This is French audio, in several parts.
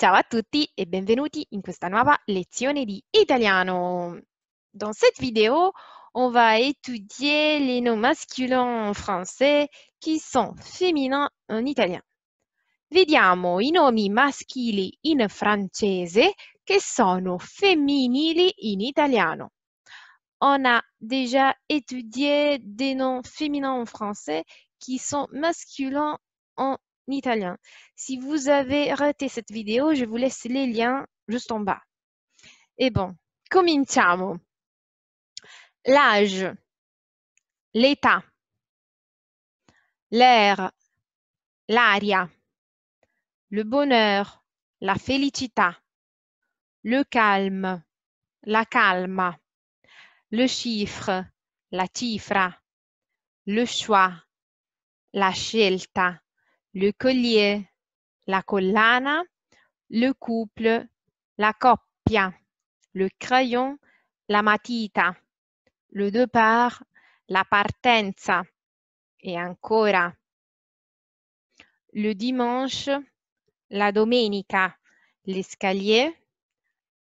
Ciao a tutti e benvenuti in questa nuova lezione di italiano. Dans cette vidéo, on va étudier les noms masculins en français qui sont féminins en italien. Vediamo i nomi maschili in francese che sono femminili in italiano. On a déjà étudié des noms féminins en français qui sont masculins en italien. Si vous avez raté cette vidéo, je vous laisse les liens juste en bas. Et bon, cominciamo. L'âge, l'état, l'air, l'aria, le bonheur, la felicità, le calme, la calma, le chiffre, la cifra, le choix, la scelta, le collier, la collana, le couple, la coppia, le crayon, la matita, le départ, la partenza et encore, Le dimanche, la domenica, l'escalier,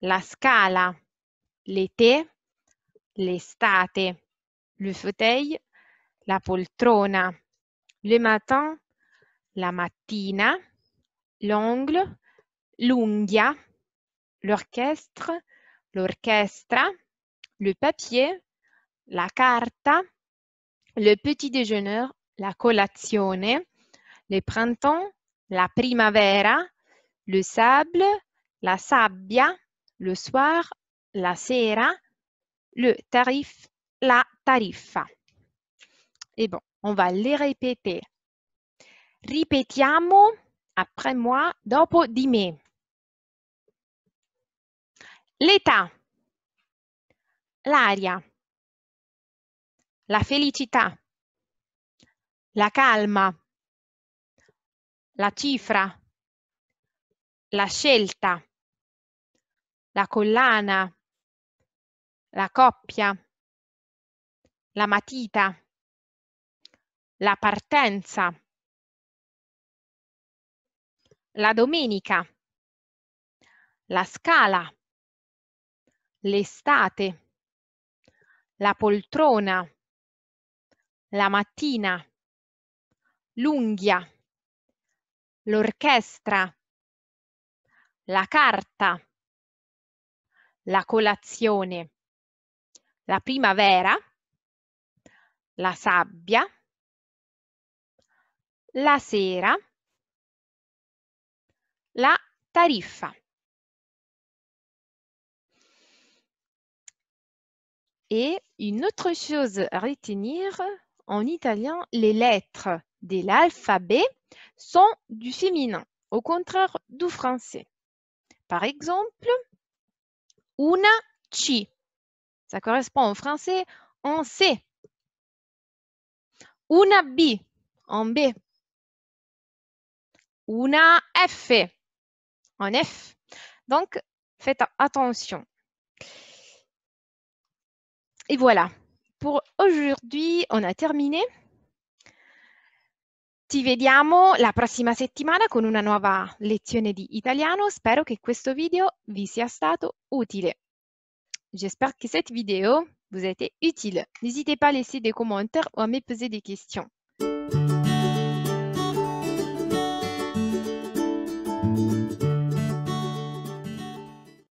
la scala, l'été, l'estate, le fauteuil, la poltrona, le matin, la mattina, l'ongle, l'unghia, l'orchestre, l'orchestra, le papier, la carta, le petit déjeuner, la colazione, le printemps, la primavera, le sable, la sabbia, le soir, la sera, le tarif, la tarifa. Et bon, on va les répéter Ripetiamo après moi, dopo di me. L'età, l'aria, la felicità, la calma, la cifra, la scelta, la collana, la coppia, la matita, la partenza, la domenica, la scala, l'estate, la poltrona, la mattina, l'unghia, l'orchestra, la carta, la colazione, la primavera, la sabbia, la sera, la tarifa. Et une autre chose à retenir, en italien, les lettres de l'alphabet sont du féminin, au contraire du français. Par exemple, una C. Ça correspond au français en C. Una B en B. Una F en F. Donc, faites attention. Et voilà, pour aujourd'hui on a terminé. Ci vediamo la prossima settimana con una nuova lezione di italiano. Spero che questo video vi sia stato utile. J'espère que cette vidéo vous a été utile. N'hésitez pas à laisser des commentaires ou à me poser des questions.